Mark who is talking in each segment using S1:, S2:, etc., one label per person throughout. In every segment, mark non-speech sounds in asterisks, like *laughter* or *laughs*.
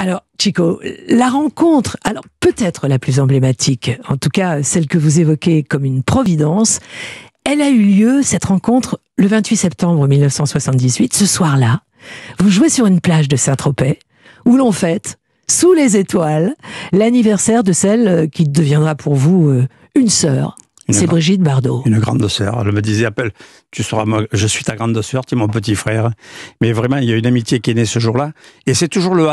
S1: Alors, Chico, la rencontre, alors peut-être la plus emblématique, en tout cas celle que vous évoquez comme une providence, elle a eu lieu, cette rencontre, le 28 septembre 1978, ce soir-là. Vous jouez sur une plage de Saint-Tropez, où l'on fête, sous les étoiles, l'anniversaire de celle euh, qui deviendra pour vous euh, une sœur, c'est Brigitte Bardot. Une
S2: grande sœur. Elle me disait, appelle, tu seras, je suis ta grande sœur, tu es mon petit frère. Mais vraiment, il y a une amitié qui est née ce jour-là. Et c'est toujours le,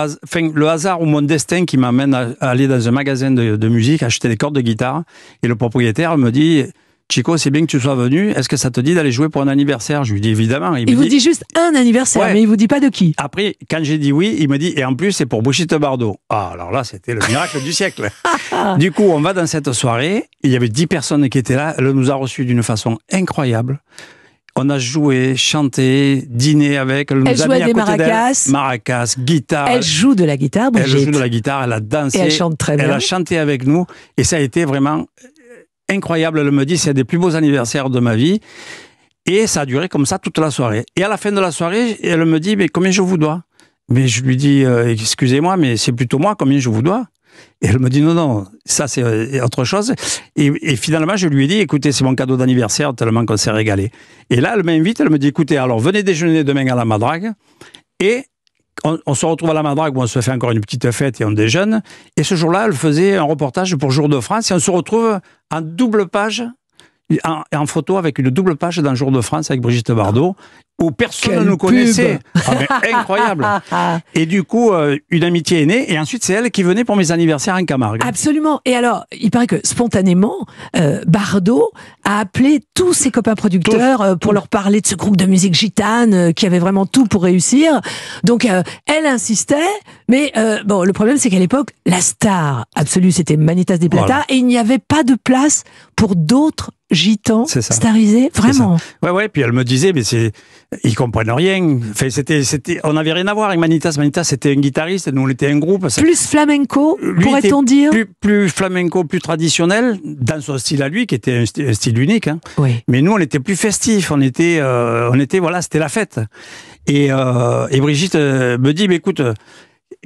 S2: hasard ou mon destin qui m'amène à, aller dans un magasin de musique, acheter des cordes de guitare. Et le propriétaire me dit, Chico, c'est bien que tu sois venu. Est-ce que ça te dit d'aller jouer pour un anniversaire Je lui dis évidemment. Il, vous dit...
S1: juste un anniversaire, mais il vous dit pas de qui.
S2: Après, quand j'ai dit oui, il me dit et en plus c'est pour bouchitte Bardot. Ah, alors là, c'était le miracle du siècle. *laughs* du coup, on va dans cette soirée. Il y avait dix personnes qui étaient là. Elle nous a reçus d'une façon incroyable. On a joué, chanté, dîné avec. Elle, nous à des maracas. Maracas, guitare. Elle joue de la
S1: guitare, Elle joue
S2: de la guitare, elle a dansé. Et elle chante très bien. Elle a chanté avec nous. Et ça a été vraiment incroyable. Elle me dit, c'est un des plus beaux anniversaires de ma vie. Et ça a duré comme ça toute la soirée. Et à la fin de la soirée, elle me dit, mais combien je vous dois Mais je lui dis, euh, excusez-moi, mais c'est plutôt moi, combien je vous dois et elle me dit non, non, ça c'est euh, autre chose. Et, et, finalement, je lui ai dit, écoutez, c'est mon cadeau d'anniversaire, tellement qu'on s'est régalé. Et là, elle m'invite, elle me dit, écoutez, alors venez déjeuner demain à la Madrague. Et on, se retrouve à la Madrague où on se fait encore une petite fête et on déjeune. Et ce jour-là, elle faisait un reportage pour Jour de France et on se retrouve en double page en, photo avec une double page d'un Jour de France avec Brigitte Bardot, où personne ne nous connaissait. Ah, incroyable. *laughs* et du coup, euh, une amitié est née. Et ensuite, c'est elle qui venait pour mes anniversaires en Camargue.
S1: Absolument. Et alors, il paraît que spontanément, euh, Bardot a appelé tous ses copains producteurs euh, pour leur parler de ce groupe de musique gitane qui avait vraiment tout pour réussir. Donc, elle insistait. Mais bon, le problème, c'est qu'à l'époque, la star absolue, c'était Manitas des Plata. Et il n'y avait pas de place pour d'autres gitan, starisé, vraiment.
S2: Ouais, ouais. Puis elle me disait, mais c'est, ils comprennent rien. Enfin, c'était, c'était, on n'avait rien à voir avec Manitas. Manitas, c'était un guitariste. Nous, on était
S1: un groupe. Plus flamenco, pourrait-on dire
S2: plus, flamenco, plus traditionnel, dans son style à lui, qui était un, style unique. Hein. Mais nous, on était plus festif. On était, euh, on était, voilà, c'était la fête. Et, euh, et Brigitte euh, me dit, mais écoute,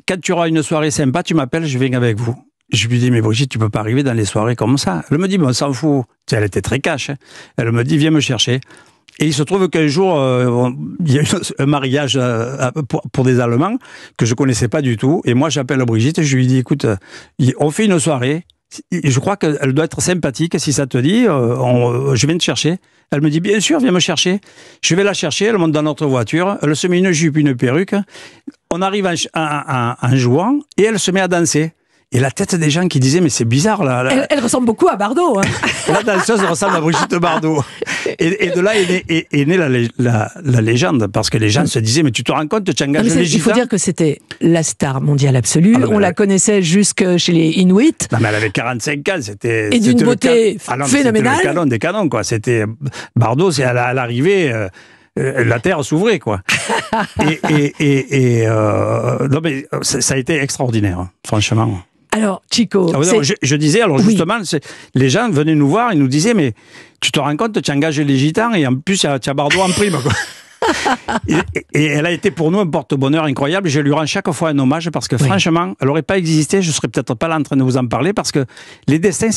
S2: quand tu auras une soirée sympa, tu m'appelles, je viens avec vous. Je lui dis, mais Brigitte, tu peux pas arriver dans les soirées comme ça. Elle me dit, mais on s'en fout. Elle était très cash. Hein. Elle me dit, viens me chercher. Et il se trouve qu'un jour, euh, il y a eu un mariage euh, pour, des Allemands que je connaissais pas du tout. Et moi, j'appelle Brigitte et je lui dis, écoute, euh, on fait une soirée. Je crois qu'elle doit être sympathique. Si ça te dit, je viens te chercher. Elle me dit, bien sûr, viens me chercher. Je vais la chercher. Elle monte dans notre voiture. Elle se met une jupe, une perruque. On arrive en jouant et elle se met à danser. Et la tête des gens qui disaient, mais c'est bizarre là.
S1: Elle, ressemble beaucoup à Bardot. Hein.
S2: *laughs* la danseuse ressemble à Brigitte Bardot. Et, de là est, née la, légende, parce que les gens se disaient, mais tu te rends compte, tu engages les Il faut dire
S1: que c'était la star mondiale absolue. Ah, On la connaissait jusque chez les Inuits. Non,
S2: mais elle avait 45 ans, c'était. Et d'une beauté ah phénoménale. le des canons, quoi. C'était euh, Bardot, c'est à l'arrivée. Euh, euh, la terre s'ouvrait, quoi. *laughs* et, non, mais ça a été extraordinaire, hein, franchement.
S1: Alors, Chico. Ah
S2: je, disais, alors justement, les gens venaient nous voir, ils nous disaient, mais tu te rends compte, tu engages les gitans et en plus, tu as Bardot en prime. *laughs* et, elle a été pour nous un porte-bonheur incroyable. Je lui rends chaque fois un hommage parce que franchement, elle n'aurait pas existé. Je serais peut-être pas là en train de vous en parler parce que les destins,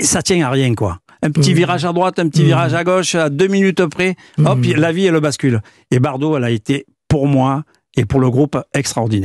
S2: ça tient à rien, quoi. Un petit virage à droite, un petit mm. virage à gauche, à deux minutes près, hop, mm. la vie, elle bascule. Et Bardot, elle a été, pour moi et pour le groupe, extraordinaire.